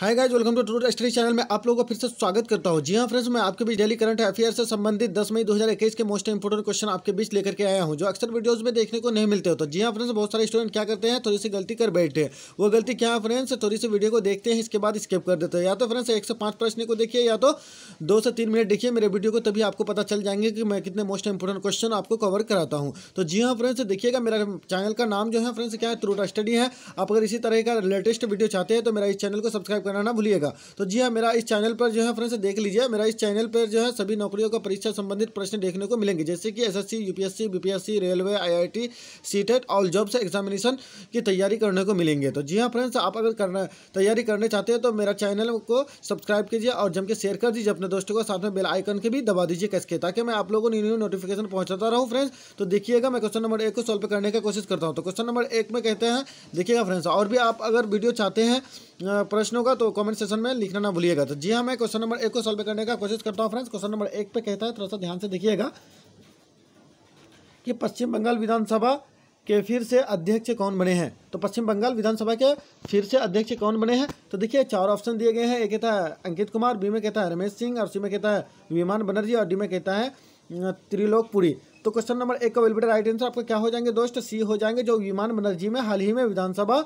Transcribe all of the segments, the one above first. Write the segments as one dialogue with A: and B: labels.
A: hi guys welcome to True Study channel में आप लोगों का फिर से स्वागत करता हूं जी हां फ्रेंड्स मैं आपके बीच डेली करंट अफेयर से संबंधित 10 मई 2021 के मोस्ट इंपोर्टेंट क्वेश्चन आपके बीच लेकर के आया हूं जो अक्सर वीडियोस में देखने को नहीं मिलते हो तो जी हां फ्रेंड्स बहुत सारे स्टूडेंट क्या करते हैं थोड़ी सी गलती कर बैठे वो गलती क्या है फ्रेंड्स थोड़ी सी वीडियो को देखते हैं इसके बाद स्किप कर देते हैं या तो फ्रेंड्स एक से पाँच प्रश्न को देखिए या तो दो से तीन मिनट देखिए मेरे वीडियो को तभी आपको पता चल जाएंगे कि मैं कितने मोस्ट इंपोर्टेंट क्वेश्चन आपको कवर कराता हूँ तो जी हाँ फ्रेंड्स देखिएगा मेरा चैनल का नाम जो है फ्रेंड्स क्या है ट्रू स्टडी है आप अगर इसी तरह का लेटेस्ट वीडियो चाहते हैं तो मेरा इस चैनल को सब्सक्राइब करना ना भूलिएगा तो जी हाँ मेरा इस चैनल पर जो है फ्रेंड्स देख लीजिए मेरा इस चैनल पर जो है सभी नौकरियों का परीक्षा संबंधित प्रश्न देखने को मिलेंगे जैसे कि S UPSC BPSC railway IIT CTET और जॉब्स एग्जामिनेशन की तैयारी करने को मिलेंगे तो जी हाँ फ्रेंड्स आप अगर करना तैयारी करने चाहते हैं तो मेरा चैनल को सब्सक्राइब कीजिए और जम के शेयर कर दीजिए अपने दोस्तों को साथ में बेल आइकन के भी दबा दीजिए कैसे ताकि मैं आप लोगों को न्यू नोटिफिकेशन पहुंचाता रहूँ फ्रेंड्स तो देखिएगा मैं क्वेश्चन नंबर एक को सॉल्व करने की कोशिश करता हूँ तो क्वेश्चन नंबर एक में कहते हैं देखिएगा फ्रेंड्स और भी आप अगर वीडियो चाहते हैं प्रश्नों का होगा तो कमेंट सेशन में लिखना ना भूलिएगा तो जी हाँ मैं क्वेश्चन नंबर एक को सॉल्व करने का कोशिश करता हूँ फ्रेंड्स क्वेश्चन नंबर एक पे कहता है थोड़ा सा ध्यान से देखिएगा कि पश्चिम बंगाल विधानसभा के फिर से अध्यक्ष कौन बने हैं तो पश्चिम बंगाल विधानसभा के फिर से अध्यक्ष कौन बने हैं तो देखिए चार ऑप्शन दिए गए हैं एक कहता है अंकित कुमार बी में कहता है रमेश सिंह और सी में कहता है विमान बनर्जी और डी में कहता है त्रिलोकपुरी तो क्वेश्चन नंबर एक का विल राइट आंसर आपको क्या हो जाएंगे दोस्त सी हो जाएंगे जो विमान बनर्जी में हाल ही में विधानसभा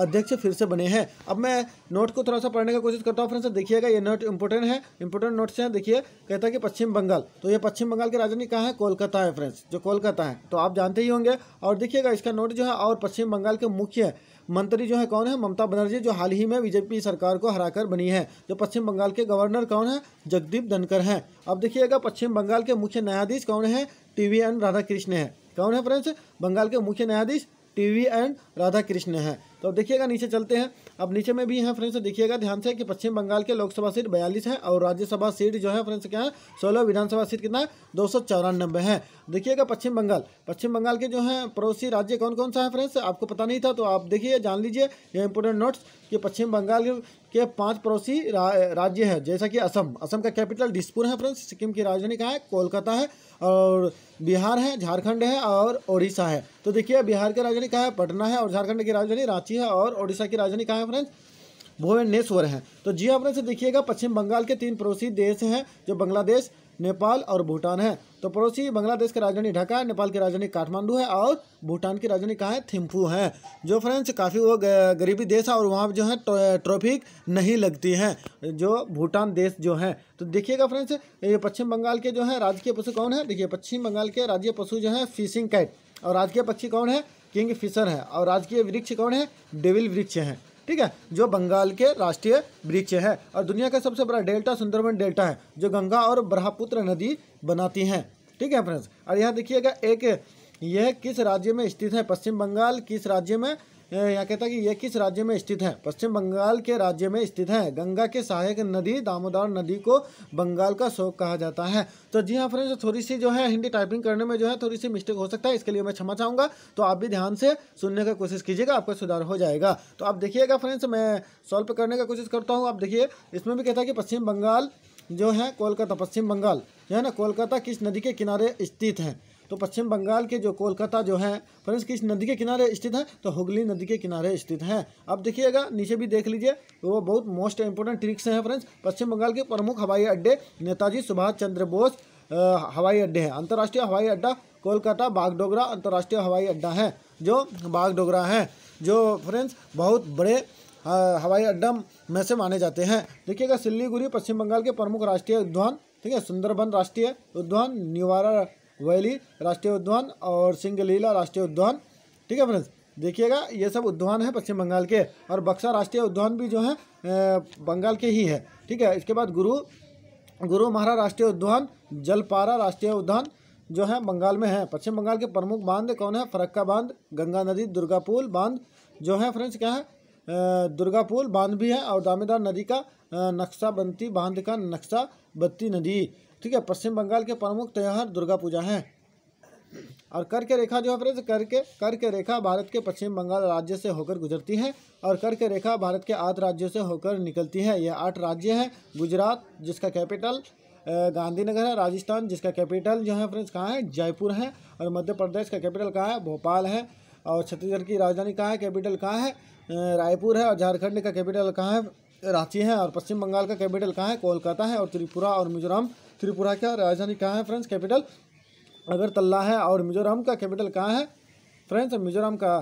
A: अध्यक्ष फिर से बने हैं अब मैं नोट को थोड़ा सा पढ़ने का कोशिश करता हूँ फ्रेंड्स देखिएगा ये नोट इंपोर्टेंट है इंपोर्टेंट नोट्स हैं देखिए कहता है कि पश्चिम बंगाल तो ये पश्चिम बंगाल की राजधानी कहाँ है कोलकाता है फ्रेंड्स जो कोलकाता है तो आप जानते ही होंगे और देखिएगा इसका नोट जो है और पश्चिम बंगाल के मुख्य मंत्री जो है कौन है ममता बनर्जी जो हाल ही में बीजेपी सरकार को हराकर बनी है जो पश्चिम बंगाल के गवर्नर कौन है जगदीप धनकर हैं अब देखिएगा पश्चिम बंगाल के मुख्य न्यायाधीश कौन है टी वी एन राधाकृष्ण है कौन है फ्रेंड्स बंगाल के मुख्य न्यायाधीश टी वी एन राधाकृष्ण है तो अब देखिएगा नीचे चलते हैं अब नीचे में भी है फ्रेंड्स तो देखिएगा ध्यान से कि पश्चिम बंगाल के लोकसभा सीट बयालीस है और राज्यसभा सीट जो है फ्रेंड्स क्या है सोलह विधानसभा सीट कितना दो सौ चौरानबे है देखिएगा पश्चिम बंगाल पश्चिम बंगाल के जो है पड़ोसी राज्य कौन कौन सा है फ्रेंड्स आपको पता नहीं था तो आप देखिए जान लीजिए ये इंपोर्टेंट नोट्स कि पश्चिम बंगाल के पांच पड़ोसी रा, राज्य है जैसा कि असम असम का कैपिटल डिस्पुर है फ्रेंड्स सिक्किम की राजधानी कहाँ है कोलकाता है और बिहार है झारखंड है और ओडिशा है तो देखिए बिहार की राजधानी कहाँ है पटना है और झारखंड की राजधानी रांची है और ओडिशा की राजधानी कहाँ है फ्रेंड्स भुवनेश्वर है तो जी आप हाँ से देखिएगा पश्चिम बंगाल के तीन पड़ोसी देश हैं जो बांग्लादेश नेपाल और भूटान है तो पड़ोसी बांग्लादेश की राजधानी ढाका है नेपाल की राजधानी काठमांडू है और भूटान की राजधानी कहाँ है थिम्फू है जो फ्रेंड्स काफ़ी वो गरीबी देश है और वहाँ जो है ट्रॉफिक नहीं लगती है जो भूटान देश जो है तो देखिएगा फ्रेंड्स ये पश्चिम बंगाल के जो है राजकीय पशु कौन है देखिए पश्चिम बंगाल के राज्य पशु जो है फिशिंग कैट और राजकीय पक्षी कौन है किंग फिशर है और राजकीय वृक्ष कौन है डेविल वृक्ष है ठीक है जो बंगाल के राष्ट्रीय वृक्ष है और दुनिया का सबसे बड़ा डेल्टा सुंदरबन डेल्टा है जो गंगा और ब्रह्मपुत्र नदी बनाती हैं ठीक है फ्रेंड्स और यहाँ देखिएगा एक यह किस राज्य में स्थित है पश्चिम बंगाल किस राज्य में यह कहता है कि यह किस राज्य में स्थित है पश्चिम बंगाल के राज्य में स्थित है गंगा के सहायक नदी दामोदर नदी को बंगाल का शोक कहा जाता है तो जी हाँ फ्रेंड्स थोड़ी सी जो है हिंदी टाइपिंग करने में जो है थोड़ी सी मिस्टेक हो सकता है इसके लिए मैं क्षमा चाहूँगा तो आप भी ध्यान से सुनने का कोशिश कीजिएगा आपका सुधार हो जाएगा तो आप देखिएगा फ्रेंड्स मैं सॉल्व करने का कोशिश करता हूँ आप देखिए इसमें भी कहता है कि पश्चिम बंगाल जो है कोलकाता पश्चिम बंगाल जो है ना कोलकाता किस नदी के किनारे स्थित है तो पश्चिम बंगाल के जो कोलकाता जो है फ्रेंड्स किस नदी के किनारे स्थित है तो हुगली नदी के किनारे स्थित है अब देखिएगा नीचे भी देख लीजिए तो वो बहुत मोस्ट इंपॉर्टेंट ट्रिक्स हैं फ्रेंड्स पश्चिम बंगाल के प्रमुख हवाई अड्डे नेताजी सुभाष चंद्र बोस हवाई अड्डे हैं अंतर्राष्ट्रीय हवाई अड्डा कोलकाता बागडोगरा अंतर्राष्ट्रीय हवाई अड्डा है जो बागडोगरा है जो फ्रेंड्स बहुत बड़े हवाई अड्डा में से माने जाते हैं देखिएगा सिल्लीगुड़ी पश्चिम बंगाल के प्रमुख राष्ट्रीय उद्यान ठीक है सुंदरबन राष्ट्रीय उद्यान निवारा वैली राष्ट्रीय उद्यान और सिंगलीला राष्ट्रीय उद्यान ठीक है फ्रेंड्स देखिएगा ये सब उद्यान है पश्चिम बंगाल के और बक्सा राष्ट्रीय उद्यान भी जो है बंगाल के ही है ठीक है इसके बाद गुरु गुरु महारा राष्ट्रीय उद्यान जलपारा राष्ट्रीय उद्यान जो है बंगाल में है पश्चिम बंगाल के प्रमुख बांध कौन है फरक्का बांध गंगा नदी दुर्गापुल बांध जो है फ्रेंड्स क्या है दुर्गापुल बांध भी है और दामेदार नदी का नक्शा बंती बांध का नक्शा बत्ती नदी ठीक है पश्चिम बंगाल के प्रमुख त्यौहार तो दुर्गा पूजा है और कर के रेखा जो है फ्रेंड्स कर के कर के रेखा भारत के पश्चिम बंगाल राज्य से होकर गुजरती है और कर के रेखा भारत के आठ राज्यों से होकर निकलती है यह आठ राज्य है गुजरात जिसका कैपिटल गांधीनगर है राजस्थान जिसका कैपिटल जो है फ्रेंड्स कहाँ है जयपुर है और मध्य प्रदेश का कैपिटल कहाँ है भोपाल है और छत्तीसगढ़ की राजधानी कहाँ है कैपिटल कहाँ है रायपुर है और झारखंड का कैपिटल कहाँ है रांची है और पश्चिम बंगाल का कैपिटल कहाँ है कोलकाता है और त्रिपुरा और मिजोरम त्रिपुरा का राजधानी कहाँ है फ्रेंड्स कैपिटल अगरतला है और मिजोरम का कैपिटल कहाँ है फ्रेंड्स मिजोरम का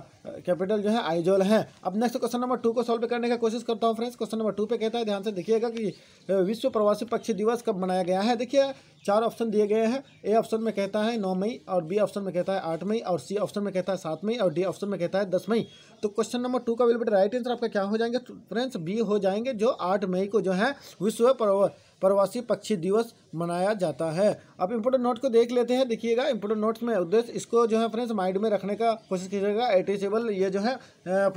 A: कैपिटल जो है आइजोल है अब नेक्स्ट क्वेश्चन नंबर टू को सॉल्व करने का कोशिश करता हूँ फ्रेंड्स क्वेश्चन नंबर टू पे कहता है ध्यान से देखिएगा कि विश्व प्रवासी पक्षी दिवस कब मनाया गया है देखिए चार ऑप्शन दिए गए हैं ए ऑप्शन में कहता है नौ मई और बी ऑप्शन में कहता है आठ मई और सी ऑप्शन में कहता है सात मई और डी ऑप्शन में कहता है दस मई तो क्वेश्चन नंबर टू का बिल्कुल राइट आंसर आपका क्या हो जाएंगे फ्रेंड्स बी हो जाएंगे जो आठ मई को जो है विश्व प्रवासी पक्षी दिवस मनाया जाता है अब इंपोर्टेंट नोट को देख लेते हैं देखिएगा इंपोर्टेंट नोट्स में उद्देश्य इसको जो है फ्रेंड्स माइंड में रखने का कोशिश कीजिएगा एटीचेबल ये जो है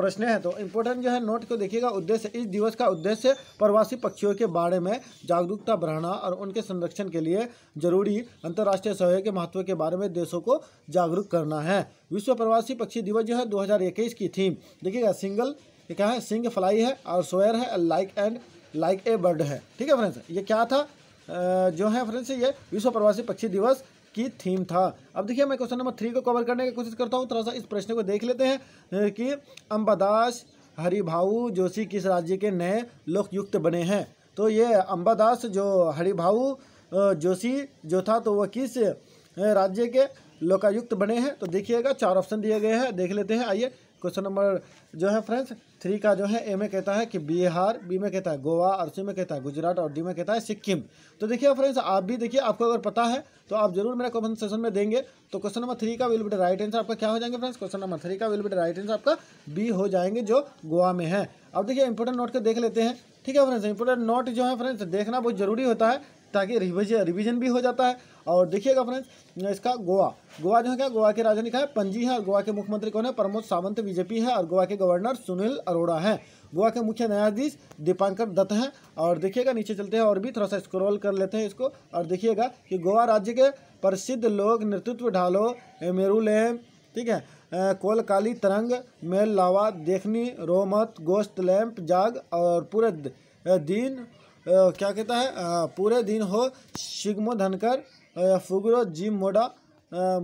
A: प्रश्न है तो इंपोर्टेंट जो है नोट को देखिएगा उद्देश्य इस दिवस का उद्देश्य प्रवासी पक्षियों के बारे में जागरूकता बढ़ाना और उनके संरक्षण के लिए जरूरी अंतर्राष्ट्रीय सहयोग के महत्व के बारे में देशों को जागरूक करना है विश्व प्रवासी पक्षी दिवस जो है दो की थीम देखिएगा सिंगल क्या है सिंग फ्लाई है और सोयर है like and like a bird है ठीक है फ्रेंड्स ये क्या था जो है फ्रेंड्स ये विश्व प्रवासी पक्षी दिवस की थीम था अब देखिए मैं क्वेश्चन नंबर थ्री को कवर करने की कोशिश करता हूँ थोड़ा सा इस प्रश्न को देख लेते हैं कि अम्बादास हरिभाऊ जोशी किस राज्य के नए लोकयुक्त बने हैं तो ये अम्बादास जो हरिभाऊ जोशी जो था तो वह किस राज्य के लोकायुक्त बने हैं तो देखिएगा चार ऑप्शन दिए गए हैं देख लेते हैं आइए क्वेश्चन नंबर जो है फ्रेंड्स थ्री का जो है ए में कहता है कि बिहार बी में कहता है गोवा और सी में कहता है गुजरात और डी में कहता है सिक्किम तो देखिए फ्रेंड्स आप भी देखिए आपको अगर पता है तो आप जरूर मेरा कमेंट सेशन में देंगे तो क्वेश्चन नंबर थ्री का विल बी राइट आंसर आपका क्या हो जाएंगे फ्रेंड्स क्वेश्चन नंबर थ्री का विल बी राइट आंसर आपका बी हो जाएंगे जो गोवा में है अब देखिए इंपोर्टेंट नोट को देख लेते हैं ठीक है फ्रेंड्स इंपोर्टेंट नोट जो है फ्रेंड्स देखना बहुत जरूरी होता है ताकि रिविजन रिविजन भी हो जाता है और देखिएगा फ्रेंड्स इसका गोवा गोवा जो है क्या गोवा की राजधानी का है पंजी है और गोवा के मुख्यमंत्री कौन है प्रमोद सावंत बीजेपी है और गोवा के गवर्नर सुनील अरोड़ा है गोवा के मुख्य न्यायाधीश दीपांकर दत्त हैं और देखिएगा नीचे चलते हैं और भी थोड़ा सा स्क्रॉल कर लेते हैं इसको और देखिएगा कि गोवा राज्य के प्रसिद्ध लोग नेतृत्व ढालो मेरूलेम ठीक है कोलकाली तरंग मेल लावा देखनी रोमत गोश्त लैम्प जाग और पूरे दिन क्या कहता है आ, पूरे दिन हो शिगमो धनकर फुगरो जिम मोडा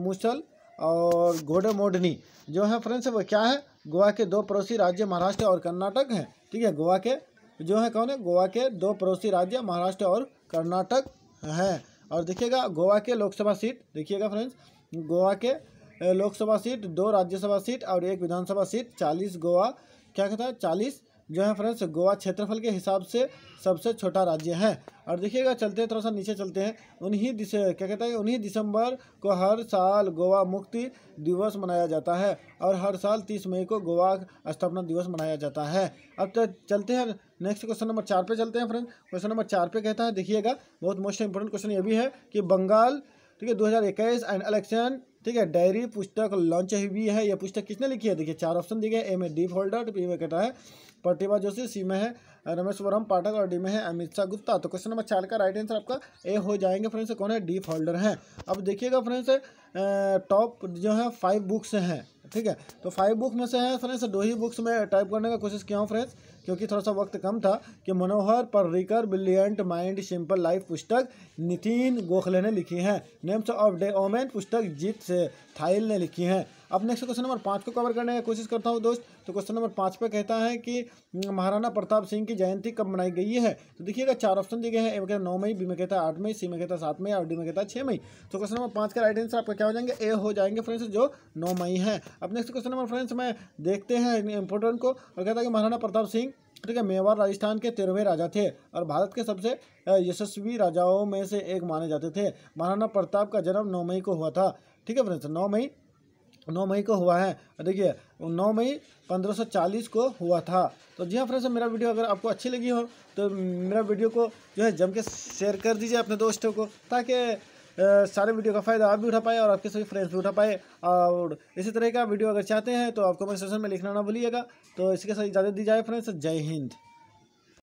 A: मुसल और घोड़े मोडनी जो है फ्रेंड्स वो क्या है गोवा के दो पड़ोसी राज्य महाराष्ट्र और कर्नाटक हैं ठीक है गोवा के जो है कौन है गोवा के दो पड़ोसी राज्य महाराष्ट्र और कर्नाटक हैं और देखिएगा गोवा के लोकसभा सीट देखिएगा फ्रेंड्स गोवा के लोकसभा सीट दो राज्यसभा सीट और एक विधानसभा सीट चालीस गोवा क्या कहता है चालीस जो है फ्रेंड्स गोवा क्षेत्रफल के हिसाब से सबसे छोटा राज्य है और देखिएगा चलते हैं थोड़ा सा नीचे चलते हैं उन्हीं दिस क्या कहते हैं उन्हीं दिसंबर को हर साल गोवा मुक्ति दिवस मनाया जाता है और हर साल तीस मई को गोवा स्थापना दिवस मनाया जाता है अब तो चलते हैं नेक्स्ट क्वेश्चन नंबर चार पे चलते हैं फ्रेंड क्वेश्चन नंबर चार पे कहता है देखिएगा बहुत मोस्ट इंपॉर्टेंट क्वेश्चन ये भी है कि बंगाल ठीक है इक्कीस एंड इलेक्शन ठीक है डायरी पुस्तक लॉन्च हुई है यह पुस्तक किसने लिखी है देखिए चार ऑप्शन दिए गए ए में डी फोल्डर बी में कहता है प्रतिभा जोशी सी में है रमेश्वरम पाठक और डी में है अमित शाह गुप्ता तो क्वेश्चन नंबर चार का राइट आंसर आपका ए हो जाएंगे फ्रेंड्स कौन है डी फोल्डर है अब देखिएगा फ्रेंड्स टॉप जो है फाइव बुक्स हैं ठीक है तो फाइव बुक में से है फ्रेंड्स दो ही बुक्स में टाइप करने का कोशिश किया हूँ फ्रेंड्स क्योंकि थोड़ा सा वक्त कम था कि Manohar Parrikar brilliant mind simple life पुस्तक नितिन गोखले ने लिखी है नेम्स ऑफ डे ओमेन पुस्तक जीत से थाइल ने लिखी है अब नेक्स्ट क्वेश्चन नंबर पाँच को कवर करने की कोशिश करता हूँ दोस्त तो क्वेश्चन नंबर पाँच पर कहता है कि महाराणा प्रताप सिंह की जयंती कब मनाई गई है तो देखिएगा चार ऑप्शन दिए गए हैं ए में कहता नौ मई बी में कहता है आठ मई सी में कहता सात मई और डी में कहता है छः मई तो क्वेश्चन नंबर पाँच का राइट आंसर आपका क्या हो जाएंगे ए हो जाएंगे फ्रेंड्स जो नौ मई है अब नेक्स्ट क्वेश्चन नंबर फ्रेंड्स में देखते हैं इंपोर्टेंट को और कहता है कि महाराणा प्रताप सिंह ठीक है मेवाड़ राजस्थान के तेरहवें राजा थे और भारत के सबसे यशस्वी राजाओं में से एक माने जाते थे महाराणा प्रताप का जन्म नौ मई को हुआ था ठीक है फ्रेंड्स नौ मई नौ मई को हुआ है देखिए नौ मई 1540 को हुआ था तो जी हाँ फ्रेंड्स मेरा वीडियो अगर आपको अच्छी लगी हो तो मेरा वीडियो को जो है जम के शेयर कर दीजिए अपने दोस्तों को ताकि सारे वीडियो का फ़ायदा आप भी उठा पाए और आपके सभी फ्रेंड्स भी उठा पाए और इसी तरह का वीडियो अगर चाहते हैं तो आप कमेंट सेशन में लिखना ना भूलिएगा तो इसके साथ इजाज़त दी जाए फ्रेंड्स जय हिंद